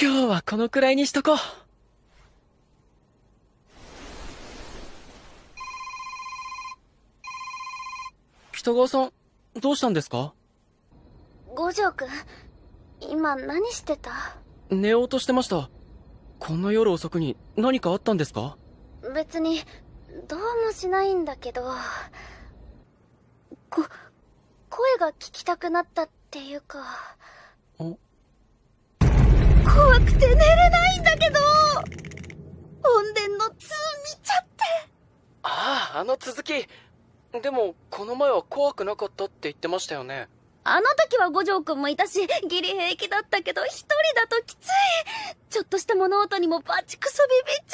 今日はこのくらいにしとこう。北川さん、どうしたんですか五条くん、今何してた寝ようとしてました。こんな夜遅くに何かあったんですか別に、どうもしないんだけど。こ、声が聞きたくなったっていうか。おつ見ちゃってあああの続きでもこの前は怖くなかったって言ってましたよねあの時は五条くんもいたしギリ平気だったけど一人だときついちょっとした物音にもバチクソビビっ